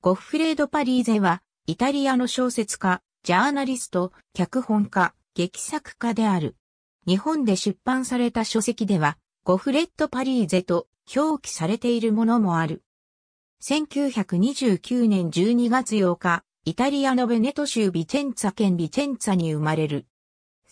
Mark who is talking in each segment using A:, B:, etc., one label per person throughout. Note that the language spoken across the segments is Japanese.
A: ゴッフレード・パリーゼは、イタリアの小説家、ジャーナリスト、脚本家、劇作家である。日本で出版された書籍では、ゴフレット・パリーゼと表記されているものもある。1929年12月8日、イタリアのベネト州ビチェンツァ県ビチェンツァに生まれる。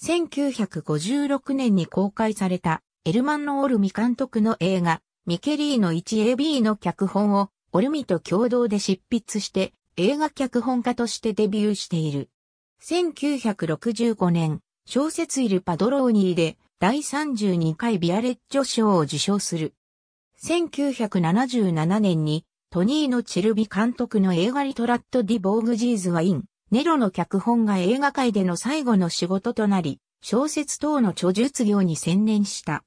A: 1956年に公開されたエルマンノ・オルミ監督の映画、ミケリーの 1AB の脚本をオルミと共同で執筆して映画脚本家としてデビューしている。1965年、小説イル・パドローニーで第32回ビアレッジョ賞を受賞する。1977年にトニーノ・チェルビ監督の映画リトラット・ディ・ボーグジーズ・ワイン、ネロの脚本が映画界での最後の仕事となり、小説等の著述業に専念した。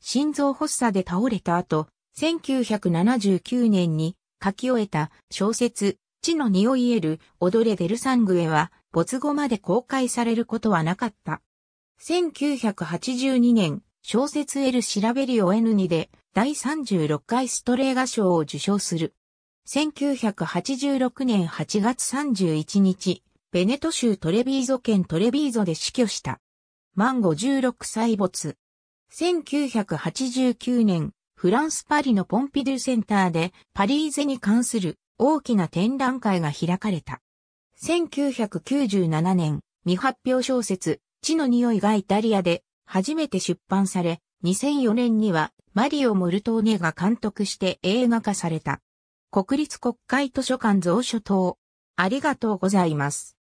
A: 心臓発作で倒れた後、1979年に書き終えた小説、地の匂いえる踊れデルサングエは、没後まで公開されることはなかった。1982年、小説エル調べりを N2 で、第36回ストレーガ賞を受賞する。1986年8月31日、ベネト州トレビーゾ県トレビーゾで死去した。万56歳没。1989年、フランスパリのポンピドゥセンターでパリーゼに関する大きな展覧会が開かれた。1997年、未発表小説、地の匂いがイタリアで初めて出版され、2004年にはマリオ・モルトーネが監督して映画化された。国立国会図書館蔵書等。ありがとうございます。